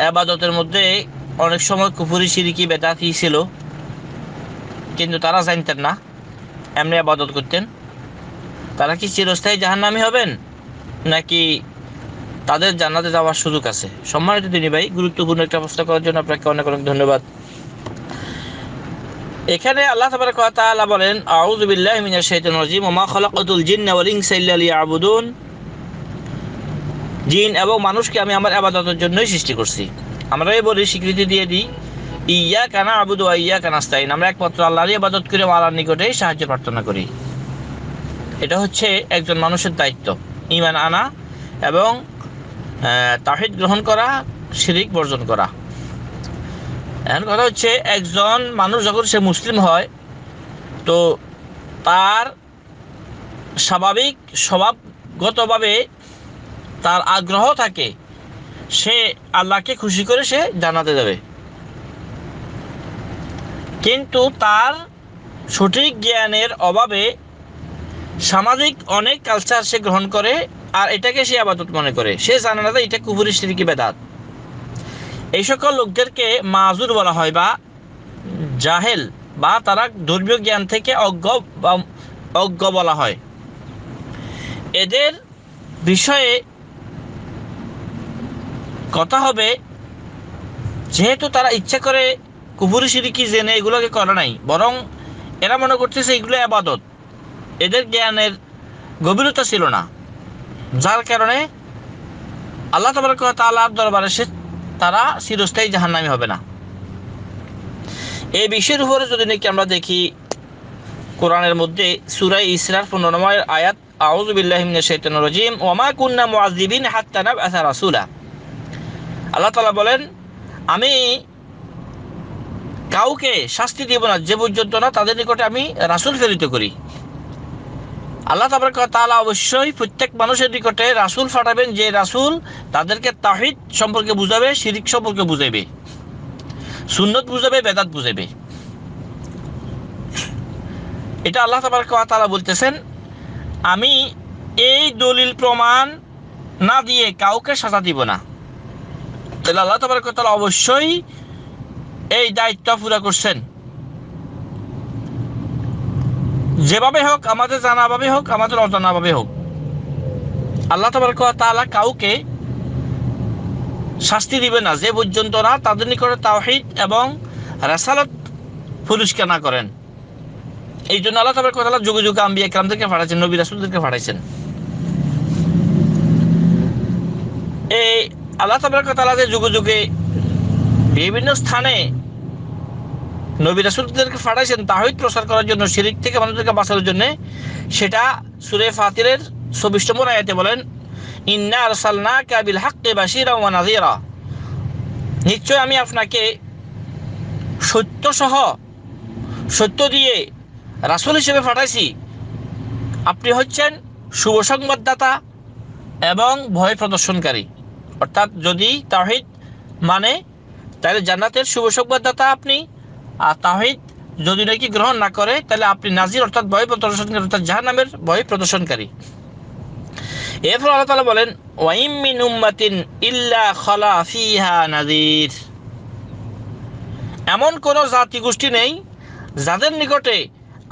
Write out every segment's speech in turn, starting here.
আবাদতের মধ্যে অনেক সময় কুফুরি সিরিকি বেদাতি ছিল কিন্তু তারা জানতেন না এমনি আবাদত করতেন তারা কি চিরস্থায়ী জাহান্নামি হবেন নাকি তাদের জানাতে যাওয়ার সুযোগ আছে সম্মানিত তিনি ভাই গুরুত্বপূর্ণ একটা প্রশ্ন করার জন্য আপনাকে অনেক অনেক ধন্যবাদ এখানে আল্লাহ তাবারক কথা তাআলা বলেন আউযু বিল্লাহ মিনাশ শাইতানির রাজিম ওয়া মা জিন্না ওয়াল ইনসা ইল্লা জিন এবং মানুষকে আমি আমার আবাদতের জন্যই সৃষ্টি করছি আমরাই বলি স্বীকৃতি দিয়ে দিই ইয়া কানা আবুদু ইয়া কানাস্তাইন আমরা একমাত্র আল্লাহরই আবাদত করে আল্লাহর নিকটেই সাহায্য প্রার্থনা করি এটা হচ্ছে একজন মানুষের দায়িত্ব ইমান আনা এবং তাহিদ গ্রহণ করা শিরিক বর্জন করা এখন কথা হচ্ছে একজন মানুষ যখন সে মুসলিম হয় তো তার স্বাভাবিক স্বভাবগতভাবে তার আগ্রহ থাকে সে আল্লাহকে খুশি করে সে জানাতে যাবে কিন্তু তার সঠিক জ্ঞানের অভাবে সামাজিক অনেক কালচার সে গ্রহণ করে আর এটাকে সে আবাদত মনে করে সে জানে না এটা কুপুরি সিরকি বেদাত এই সকল লোকদেরকে মাজুর বলা হয় বা জাহেল বা তারা ধর্মীয় জ্ঞান থেকে অজ্ঞ বা অজ্ঞ বলা হয় এদের বিষয়ে কথা হবে যেহেতু তারা ইচ্ছা করে কুফুরি সিরিকি জেনে এগুলোকে করে নাই বরং এরা মনে করতেছে এগুলো আবাদত এদের জ্ঞানের গভীরতা ছিল না যার কারণে আল্লাহ কথা তাল্লাহর দরবারে সে তারা চিরস্থায়ী জাহান্নামি হবে না এই বিষয়ের উপরে যদি নাকি আমরা দেখি কোরআনের মধ্যে সুরাই ইসরার পনেরো আয়াত আয়াত আউজুবিল্লাহিমিন শেতন রজিম ওমা কুন্না মুআজিবিন হাত্তানাব আসা রাসুলা আল্লাহ তালা বলেন আমি কাউকে শাস্তি দিব না যে পর্যন্ত না তাদের নিকটে আমি রাসুল ফেরিত করি আল্লাহ তাবার তালা অবশ্যই প্রত্যেক মানুষের নিকটে রাসুল ফাটাবেন যে রাসুল তাদেরকে তাহিদ সম্পর্কে বুঝাবে শিরিক সম্পর্কে বুঝাবে সুন্নত বুঝাবে বেদাত বুঝাবে এটা আল্লাহ তাবার তালা বলতেছেন আমি এই দলিল প্রমাণ না দিয়ে কাউকে সাজা দিব না তাহলে আল্লাহ তাবারকতাল অবশ্যই এই দায়িত্ব পুরা করছেন যেভাবে হোক আমাদের জানাভাবে হোক আমাদের অজানাভাবে হোক আল্লাহ তালা কাউকে শাস্তি দিবে না যে পর্যন্ত না তাদের নিকটে তাওহিদ এবং রেসালত পুরস্কার না করেন এই জন্য আল্লাহ তাবার কথা যুগে যুগে আম্বিয়া কালামদেরকে ফাটাইছেন নবী রাসুলদেরকে ফাটাইছেন আল্লাহ তালা যে যুগে যুগে বিভিন্ন স্থানে নবী রাসুলদেরকে ফাটাইছেন তাহিদ প্রসার করার জন্য শিরিক থেকে মানুষদেরকে বাঁচানোর জন্য সেটা সুরে ফাতিরের চব্বিশ নম্বর আয়াতে বলেন ইন্না আরসালনা কাবিল হাক্কে নাজিরা নিশ্চয় আমি আপনাকে সত্য সহ সত্য দিয়ে রাসুল হিসেবে ফাটাইছি আপনি হচ্ছেন শুভ সংবাদদাতা এবং ভয় প্রদর্শনকারী অর্থাৎ যদি তাহিদ মানে তাহলে জান্নাতের শুভ সংবাদদাতা আপনি আর তাহিদ যদি নাকি গ্রহণ না করে তাহলে আপনি নাজির অর্থাৎ ভয় প্রদর্শনকারী অর্থাৎ নামের ভয় প্রদর্শনকারী এরপর আল্লাহ তালা বলেন ওয়াইম মিন উম্মাতিন ইল্লা খলা ফিহা নাজির এমন কোন জাতি গোষ্ঠী নেই যাদের নিকটে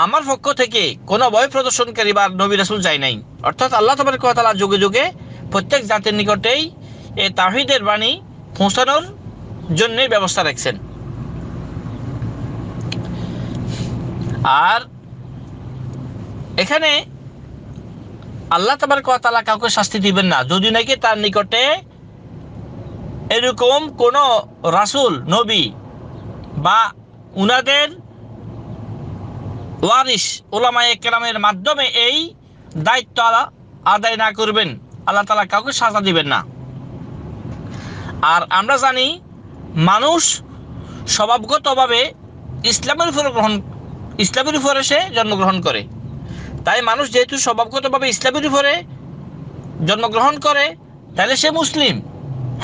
আমার পক্ষ থেকে কোনো ভয় প্রদর্শনকারী বা নবী রাসুল যায় নাই অর্থাৎ আল্লাহ তোমার কথা যুগে যুগে প্রত্যেক জাতির নিকটেই এ তাহিদের বাণী পৌঁছানোর জন্যই ব্যবস্থা রাখছেন আর এখানে আল্লাহ তাবার কতালা কাউকে শাস্তি দিবেন না যদি নাকি তার নিকটে এরকম কোন রাসুল নবী বা উনাদের ওয়ারিস ওলামায় একরামের মাধ্যমে এই দায়িত্ব আদায় না করবেন আল্লাহ তালা কাউকে সাজা দিবেন না আর আমরা জানি মানুষ স্বভাবগতভাবে ইসলামের উপরে গ্রহণ ইসলামের উপরে সে জন্মগ্রহণ করে তাই মানুষ যেহেতু স্বভাবগতভাবে ইসলামের উপরে জন্মগ্রহণ করে তাহলে সে মুসলিম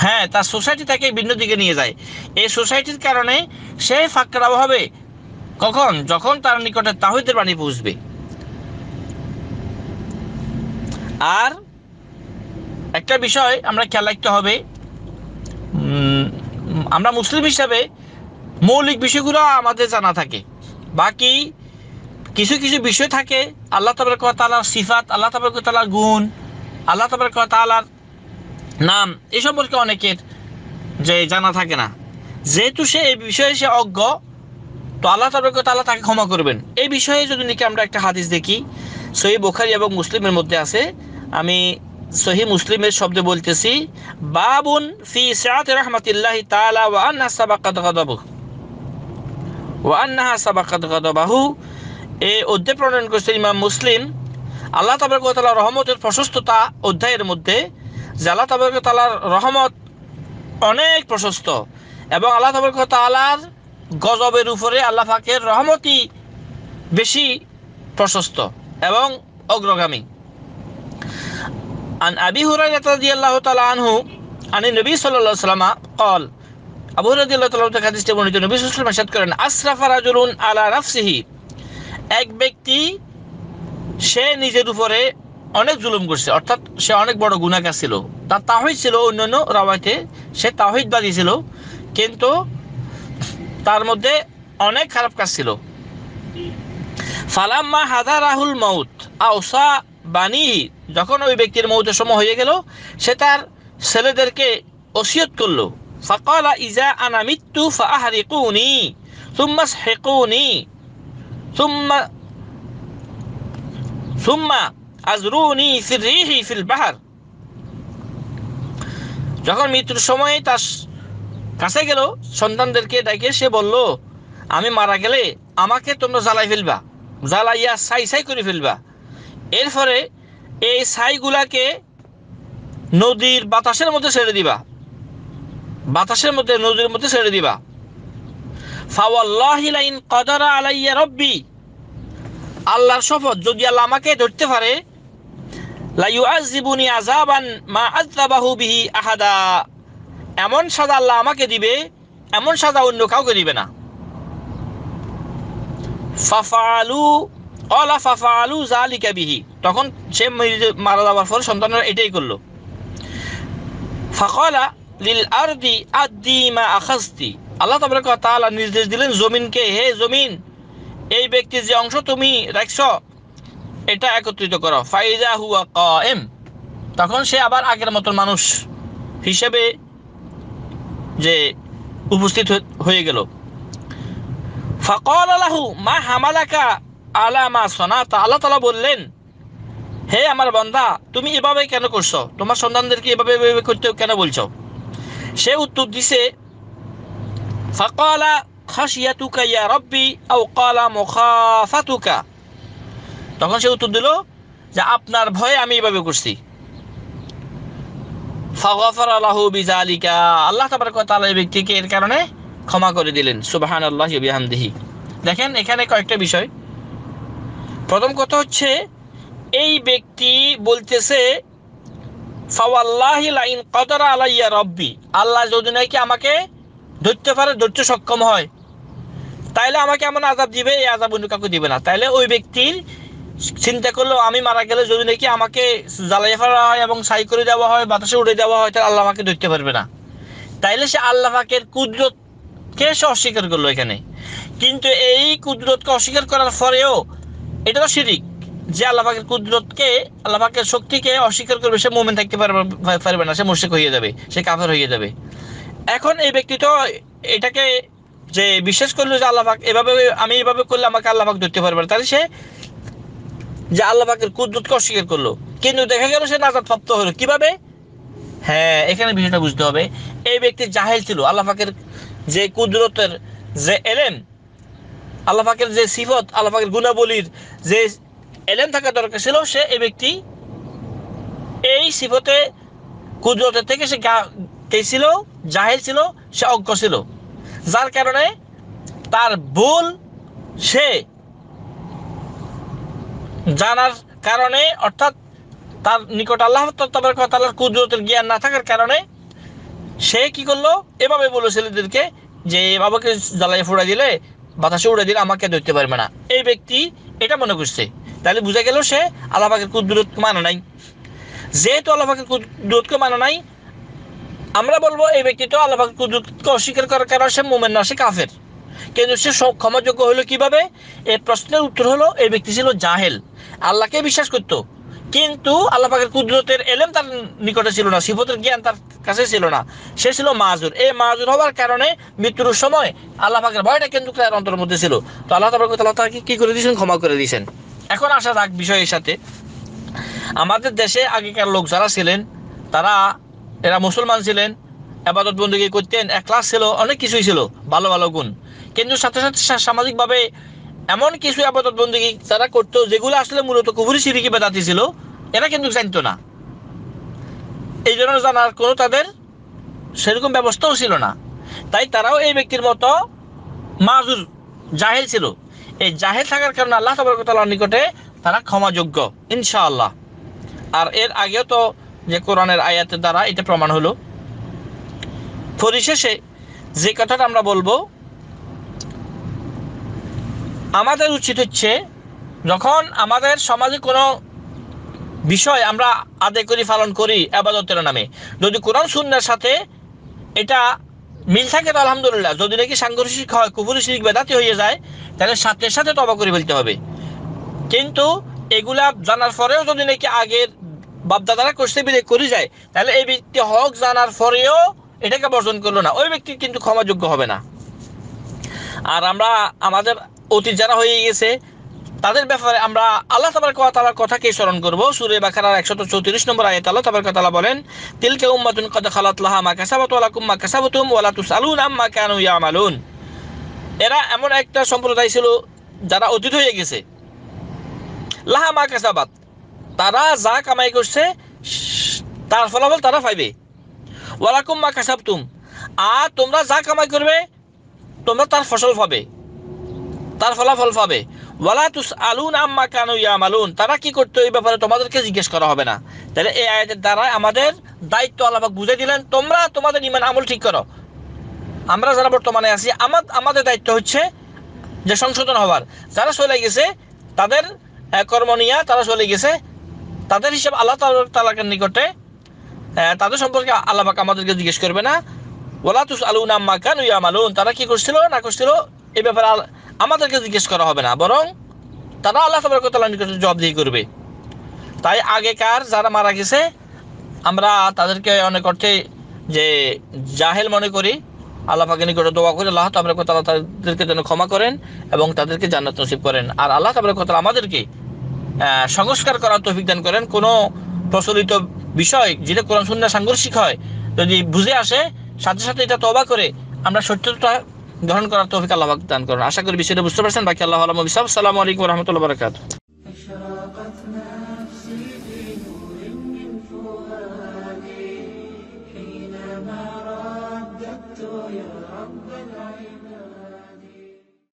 হ্যাঁ তার সোসাইটি তাকে ভিন্ন দিকে নিয়ে যায় এই সোসাইটির কারণে সে ফাঁকরাও হবে কখন যখন তার নিকটে তাহিদের বাণী পৌঁছবে আর একটা বিষয় আমরা খেয়াল রাখতে হবে আমরা মুসলিম হিসাবে মৌলিক বিষয়গুলো আমাদের জানা থাকে বাকি কিছু কিছু বিষয় থাকে আল্লাহ তাবরক তালার সিফাত আল্লাহ তাবরক তালার গুণ আল্লাহ তাবরক তালার নাম এ সম্পর্কে অনেকের যে জানা থাকে না যেহেতু সে এই বিষয়ে সে অজ্ঞ তো আল্লাহ তাবরক তালা তাকে ক্ষমা করবেন এই বিষয়ে যদি নাকি আমরা একটা হাদিস দেখি সই বোখারি এবং মুসলিমের মধ্যে আছে আমি সহি মুসলিমের শব্দে বলতেছি বাবুন ফি সাত রহমতুল্লাহ তালা ওয়ান্না সাবাকাত গদাবু ওয়ান্না সাবাকাত গদাবাহু এ অধ্যায় প্রণয়ন করছেন ইমাম মুসলিম আল্লাহ তাবরকতলা রহমতের প্রশস্ততা অধ্যায়ের মধ্যে যে আল্লাহ তালার রহমত অনেক প্রশস্ত এবং আল্লাহ তালার গজবের উপরে আল্লাহ ফাকের রহমতই বেশি প্রশস্ত এবং অগ্রগামী আন আবি হুরাইরা রাদিয়াল্লাহু আনহু আন নবী সাল্লাল্লাহু আলাইহি ওয়াসাল্লাম قال আবু হুরাইরা রাদিয়াল্লাহু তাআলা নবী সাল্লাল্লাহু আলাইহি ওয়াসাল্লাম করেন আসরাফা রাজুলুন আলা নাফসিহি এক ব্যক্তি সে নিজের উপরে অনেক জুলুম করছে অর্থাৎ সে অনেক বড় গুণাকার ছিল তার তাহিদ ছিল অন্যান্য রাবাইতে সে তাহিদবাদী ছিল কিন্তু তার মধ্যে অনেক খারাপ কাজ ছিল ফালাম্মা হাদা রাহুল মাউত আউসা বাণী যখন ওই ব্যক্তির মৌত সময় হয়ে গেল সে তার ছেলেদেরকে ওসিয়ত করলো ফাকালা ইজা আনা মৃত্যু ফাহারিকুনি সুম্মা হেকুনি সুম্মা সুম্মা আজরুনি ফিরিহি ফিল বাহার যখন মৃত্যুর সময় তার কাছে গেল সন্তানদেরকে ডাকে সে বলল আমি মারা গেলে আমাকে তোমরা জ্বালাই ফেলবা জ্বালাইয়া সাই সাই করে ফেলবা এরপরে এই ছাইগুলাকে নদীর বাতাসের মধ্যে ছেড়ে দিবা বাতাসের মধ্যে নদীর মধ্যে ছেড়ে দিবা ফাওয়াল্লাহিলাইন কদারা আলাইয়া রব্বি আল্লাহর শপথ যদি আল্লাহ আমাকে ধরতে পারে লাইউআজিবুনি আজাবান মা আজাবাহু বিহি আহাদা এমন সাদা আল্লাহ আমাকে দিবে এমন সাদা অন্য কাউকে দিবে না ফাফালু অলা ফাফা আলু জালিকা বিহি তখন সে মারা যাওয়ার পর সন্তানরা এটাই করলো ফাকলা লিল আরদি আদি মা আখাস্তি আল্লাহ তাবারক তাআলা নির্দেশ দিলেন জমিনকে হে জমিন এই ব্যক্তির যে অংশ তুমি রাখছ এটা একত্রিত করো ফাইজা হুয়া এম তখন সে আবার আগের মতন মানুষ হিসেবে যে উপস্থিত হয়ে গেল ফাকল আলাহু মা হামালাকা আলা মা সোনা তা আল্লাহ তালা বললেন হে আমার বন্ধা তুমি এভাবে কেন করছো তোমার সন্তানদেরকে এভাবে এভাবে করতে কেন বলছো সে উত্তর দিছে ফাকালা খাসিয়াতুকা ইয়া রব্বি আও কালা মুখাফাতুকা তখন সে উত্তর দিল যে আপনার ভয়ে আমি এভাবে করছি ফাগফার আল্লাহ বিজালিকা আল্লাহ তাবারক তাআলা এই ব্যক্তিকে এর কারণে ক্ষমা করে দিলেন সুবহানাল্লাহি ওয়া বিহামদিহি দেখেন এখানে কয়েকটা বিষয় প্রথম কথা হচ্ছে এই ব্যক্তি বলতেছে ফাওয়াল্লাহিন কদরা আলাইয়া রব্বি আল্লাহ যদি নাকি আমাকে ধরতে পারে ধরতে সক্ষম হয় তাইলে আমাকে এমন আজাব দিবে এই আজাব অন্য কাউকে দিবে না তাইলে ওই ব্যক্তির চিন্তা করলো আমি মারা গেলে যদি নাকি আমাকে জ্বালাই ফেলা হয় এবং সাই করে দেওয়া হয় বাতাসে উড়ে দেওয়া হয় তাহলে আল্লাহ আমাকে ধরতে পারবে না তাইলে সে আল্লাহ পাকের কুদরতকে সে অস্বীকার করলো এখানে কিন্তু এই কুদরতকে অস্বীকার করার পরেও এটা তো শিরিক যে আল্লাহাকের কুদরতকে আল্লাহাকের শক্তিকে অস্বীকার করবে সে মোমেন থাকতে পারবে পারবে না সে মুর্শিক হয়ে যাবে সে কাফের হয়ে যাবে এখন এই ব্যক্তি তো এটাকে যে বিশ্বাস করলো যে আল্লাহাক এভাবে আমি এভাবে করলে আমাকে আল্লাহাক ধরতে পারবে না তাহলে সে যে আল্লাহাকের কুদরতকে অস্বীকার করলো কিন্তু দেখা গেল সে নাজাদ প্রাপ্ত হলো কিভাবে হ্যাঁ এখানে বিষয়টা বুঝতে হবে এই ব্যক্তি জাহেল ছিল আল্লাহাকের যে কুদরতের যে এলেন আল্লাহাকের যে সিফত আল্লাহাকের গুণাবলীর যে এলেন থাকা দরকার ছিল সে এই ব্যক্তি এই সিফতে কুদরতের থেকে সে কে ছিল জাহের ছিল সে অজ্ঞ ছিল যার কারণে তার ভুল সে জানার কারণে অর্থাৎ তার নিকট আল্লাহ তাল্লার কুদরতের জ্ঞান না থাকার কারণে সে কি করলো এভাবে বলেছিল ছেলেদেরকে যে বাবাকে জ্বালাই ফুড়া দিলে বাতাসে উড়ে দিলে আমাকে ধরতে পারবে না এই ব্যক্তি এটা মনে করছে তাহলে বুঝা গেল সে আল্লাহাকের কুদ্দুরত মানা নাই যেহেতু আল্লাহাকের কুদ্দুরতকে মানা নাই আমরা বলবো এই ব্যক্তি তো আল্লাহাকের কুদ্দুরতকে অস্বীকার করার কারণে সে মোমেন না সে কাফের কিন্তু সে ক্ষমাযোগ্য হলো কিভাবে এই প্রশ্নের উত্তর হলো এই ব্যক্তি ছিল জাহেল আল্লাহকে বিশ্বাস করতো কিন্তু আল্লাহ কুদরতের এলেম তার নিকটে ছিল না সিফতের জ্ঞান তার কাছে ছিল না সে ছিল মাজুর এই মাজুর হওয়ার কারণে মৃত্যুর সময় আল্লাহ ভয়টা কিন্তু তার অন্তরের মধ্যে ছিল তো আল্লাহ তাবারক তাল্লাহ তাকে কি করে দিয়েছেন ক্ষমা করে দিয়েছেন এখন আসা রাগ বিষয়ের সাথে আমাদের দেশে আগেকার লোক যারা ছিলেন তারা এরা মুসলমান ছিলেন আবাদত বন্দী করতেন এক ক্লাস ছিল অনেক কিছুই ছিল ভালো ভালো গুণ কিন্তু সাথে সাথে সামাজিকভাবে এমন কিছু আবাদত বন্দী তারা করতো যেগুলো আসলে মূলত কুবুরি সিরিকি বেদাতি ছিল এরা কিন্তু জানতো না এই জন্য জানার কোনো তাদের সেরকম ব্যবস্থাও ছিল না তাই তারাও এই ব্যক্তির মতো মাজুর জাহেল ছিল এই জাহেল থাকার কারণে আল্লাহ তবরকতালার নিকটে তারা ক্ষমাযোগ্য ইনশাআল্লাহ আর এর আগেও তো যে কোরআনের আয়াতের দ্বারা এটা প্রমাণ হলো পরিশেষে যে কথাটা আমরা বলবো আমাদের উচিত হচ্ছে যখন আমাদের সমাজে কোনো বিষয় আমরা আদায় করি পালন করি আবাদতের নামে যদি কোরআন সুন্দর সাথে এটা মিল থাকে তো আলহামদুলিল্লাহ যদি নাকি সাংঘর্ষিক হয় কুপুরি শিরিক বেদাতি হয়ে যায় তাহলে সাথে সাথে তবা করে ফেলতে হবে কিন্তু এগুলা জানার পরেও যদি নাকি আগের বাপদাদারা কষ্টে বিদে করে যায় তাহলে এই ব্যক্তি হক জানার পরেও এটাকে বর্জন করলো না ওই ব্যক্তি কিন্তু ক্ষমাযোগ্য হবে না আর আমরা আমাদের অতীত যারা হয়ে গেছে তাদের ব্যাপারে আমরা আল্লাহ তাবার তালার কথাকে স্মরণ করব সুরে বাখারার একশত চৌত্রিশ নম্বর আয়াত আল্লাহ তাবার তালা বলেন তিলকে উম্মাতুন কদ খালাত লাহা মা কাসাবাত ওয়ালাকুম মা কাসাবাতুম ওয়ালা তুসালুন আম্মা কানু ইয়ামালুন এরা এমন একটা সম্প্রদায় ছিল যারা অতীত হয়ে গেছে লাহা মা কাসাবাত তারা যা কামাই করছে তার ফলাফল তারা পাইবে ওয়ালাকুম মা কাসাবতুম আর তোমরা যা কামাই করবে তোমরা তার ফসল পাবে তার ফলাফল পাবে ওয়ালা তুস আলুন আম্মা কানু ইয়ামালুন তারা কি করতো এই ব্যাপারে তোমাদেরকে জিজ্ঞেস করা হবে না তাহলে এই আয়াতের দ্বারা আমাদের দায়িত্ব আল্লাহাক বুঝে দিলেন তোমরা তোমাদের ইমান আমল ঠিক করো আমরা যারা বর্তমানে আছি আমার আমাদের দায়িত্ব হচ্ছে যে সংশোধন হওয়ার যারা চলে গেছে তাদের কর্মনিয়া তারা চলে গেছে তাদের হিসাব আল্লাহ তালাকের নিকটে তাদের সম্পর্কে আল্লাহাক আমাদেরকে জিজ্ঞেস করবে না ওলা তুস আলুন আম্মা কানু ইয়ামালুন তারা কি করছিল না করছিল এই ব্যাপারে আমাদেরকে জিজ্ঞেস করা হবে না বরং তারা আল্লাহ তাবরকতাল্লাহ নিকট দিয়ে করবে তাই আগেকার যারা মারা গেছে আমরা তাদেরকে অনেক অর্থে যে জাহেল মনে করি আল্লাহ পাকে নিকটে দোয়া করি আল্লাহ তাবরক তাদেরকে যেন ক্ষমা করেন এবং তাদেরকে জান্নাত নসিব করেন আর আল্লাহ তাবরক আমাদেরকে সংস্কার করার তো দান করেন কোনো প্রচলিত বিষয় যেটা কোরআন সুন্না সাংঘর্ষিক হয় যদি বুঝে আসে সাথে সাথে এটা তবা করে আমরা সত্যতা গ্রহণ করার তৌফিক আল্লাহ দান করুন আশা করি বিষয়টা বুঝতে পারছেন বাকি আল্লাহ আলম সালামু আলাইকুম রহমতুল্লাহ বারকাত